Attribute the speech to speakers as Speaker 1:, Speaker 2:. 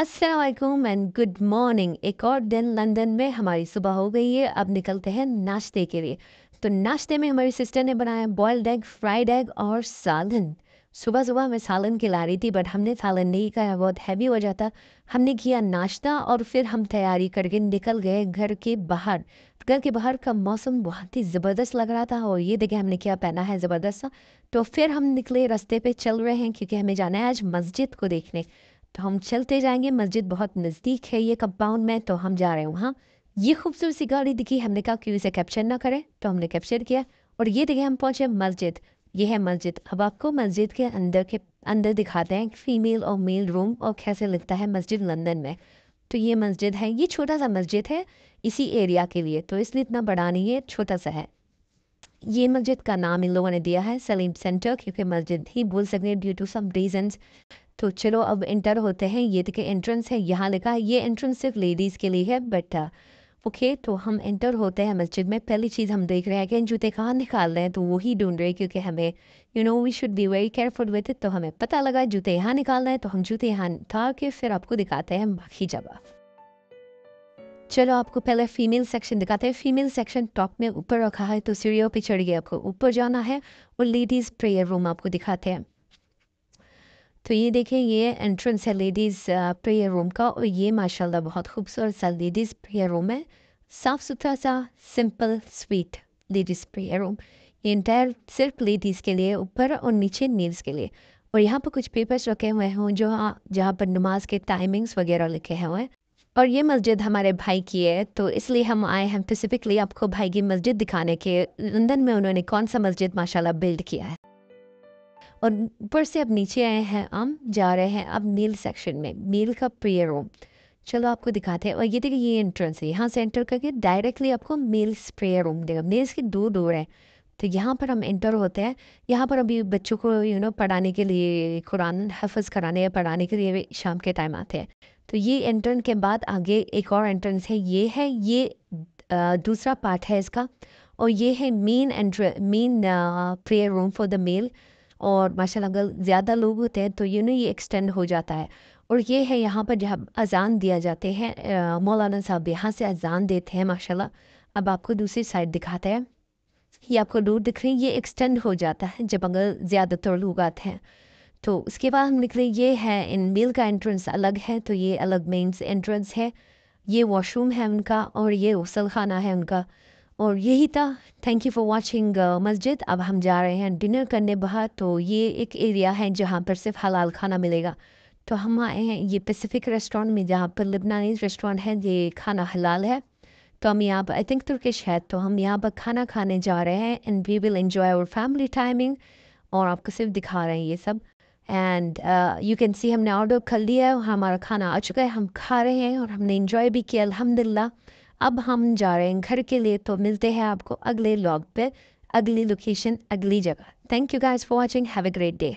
Speaker 1: Aslam and good morning एक और दिन लंदन में हमारी सुबह हो गई है अब निकलते हैं नाश्ते के लिए तो नाश्ते में हमारी सिस्टर ने बनाया बॉयल्ड एग फ्राइड एग और सालन सुबह सुबह मैं सालन खिला रही थी बट हमने सालन नहीं खाया बहुत हैवी हो जाता हमने किया नाश्ता और फिर हम तैयारी करके निकल गए घर के बाहर घर के बाहर का मौसम बहुत ही ज़बरदस्त लग रहा था और ये देखें हमने क्या पहना है ज़बरदस्त तो फिर हम निकले रास्ते पे चल रहे हैं क्योंकि हमें जाना है आज मस्जिद को देखने तो हम चलते जाएंगे मस्जिद बहुत नज़दीक है ये कंपाउंड में तो हम जा रहे हैं वहाँ ये खूबसूरत सी गाड़ी दिखी हमने कहा कि इसे कैप्चर ना करें तो हमने कैप्चर किया और ये देखिए हम पहुँचे मस्जिद ये है मस्जिद अब आपको मस्जिद के अंदर के अंदर दिखाते हैं फीमेल और मेल रूम और कैसे लगता है मस्जिद लंदन में तो ये मस्जिद है ये छोटा सा मस्जिद है इसी एरिया के लिए तो इसलिए इतना बड़ा नहीं है छोटा सा है ये मस्जिद का नाम इन लोगों ने दिया है सलीम सेंटर क्योंकि मस्जिद ही बोल सकते हैं ड्यू टू सम रीजंस तो चलो अब इंटर होते हैं ये देखिए एंट्रेंस है यहाँ लिखा है ये एंट्रेंस सिर्फ लेडीज़ के लिए है बट ओके uh, तो हम एंटर होते हैं मस्जिद में पहली चीज़ हम देख रहे हैं कि जूते कहाँ निकाल रहे हैं तो वही ढूंढ रहे हैं क्योंकि हमें you know we should be very careful with तो हमें पता लगा जूते यहाँ निकाल रहे हैं तो हम जूते यहाँ था कि फिर आपको दिखाते हैं बाकी जगह चलो आपको पहले फीमेल सेक्शन दिखाते हैं फीमेल सेक्शन टॉप में ऊपर रखा है तो सीढ़ियों पे चढ़ चढ़िए आपको ऊपर जाना है और लेडीज़ प्रेयर रूम आपको दिखाते हैं तो ये देखें ये एंट्रेंस है लेडीज़ प्रेयर रूम का और ये माशाल्लाह बहुत खूबसूरत सा लेडीज़ प्रेयर रूम है साफ़ सुथरा सा simple sweet ladies prayer room ये इंटायर सिर्फ लेडीज़ के लिए ऊपर और नीचे नील्स के लिए और यहाँ पर कुछ पेपर्स रखे हुए हों जो हाँ, जहाँ पर नमाज के टाइमिंग्स वगैरह लिखे हुए हैं और ये मस्जिद हमारे भाई की है तो इसलिए हम आए हैं स्पेसिफिकली आपको भाई की मस्जिद दिखाने के लंदन में उन्होंने कौन सा मस्जिद माशाल्लाह बिल्ड किया है और ऊपर से अब नीचे आए हैं हम जा रहे हैं अब मेल सेक्शन में मेल का प्रेयर रूम चलो आपको दिखाते हैं और ये देखिए ये एंट्रेंस है यहाँ से एंटर करके डायरेक्टली आपको मेल्स प्रेयर रूम देगा मेल्स की दो डोर है तो यहाँ पर हम एंटर होते हैं यहाँ पर अभी बच्चों को यू नो पढ़ाने के लिए कुरान हफज कराने या पढ़ाने के लिए शाम के टाइम आते हैं तो ये एंट्रेंस के बाद आगे एक और एंट्रेंस है ये है ये दूसरा पार्ट है इसका और ये है मेन एंट्र main prayer room for the male और माशाल्लाह अगर ज़्यादा लोग होते हैं तो यू नो ये एक्सटेंड हो जाता है और ये है यहाँ पर जहाँ अजान दिया जाते हैं मौलाना साहब यहाँ से अजान देते हैं माशाल्लाह अब आपको दूसरी साइड दिखाता है ये आपको दूर दिख रही है ये एक्सटेंड हो जाता है जब अगर ज़्यादातर लोग आते हैं तो उसके बाद हम निकले ये है इन मेल का एंट्रेंस अलग है तो ये अलग मेन्स एंट्रेंस है ये वॉशरूम है उनका और ये गसल खाना है उनका और यही था थैंक यू फॉर वाचिंग मस्जिद अब हम जा रहे हैं डिनर करने बाहर तो ये एक एरिया है जहाँ पर सिर्फ हलाल खाना मिलेगा तो हम आए हैं ये पेसिफ़िक रेस्टोरेंट में जहाँ पर लिबनानीज रेस्टोरेंट है ये खाना हलाल है तो हम यहाँ पर आई थिंक तुर्किश है तो हम यहाँ पर खाना खाने जा रहे हैं and we will enjoy our family timing और आपको सिर्फ दिखा रहे हैं ये सब एंड यू कैन सी हमने ऑर्डर कर लिया है हमारा खाना आ चुका है हम खा रहे हैं और हमने इन्जॉय भी किया अलहमदिल्ला अब हम जा रहे हैं घर के लिए तो मिलते हैं आपको अगले लॉग पे अगली लोकेशन अगली जगह thank you guys for watching have a great day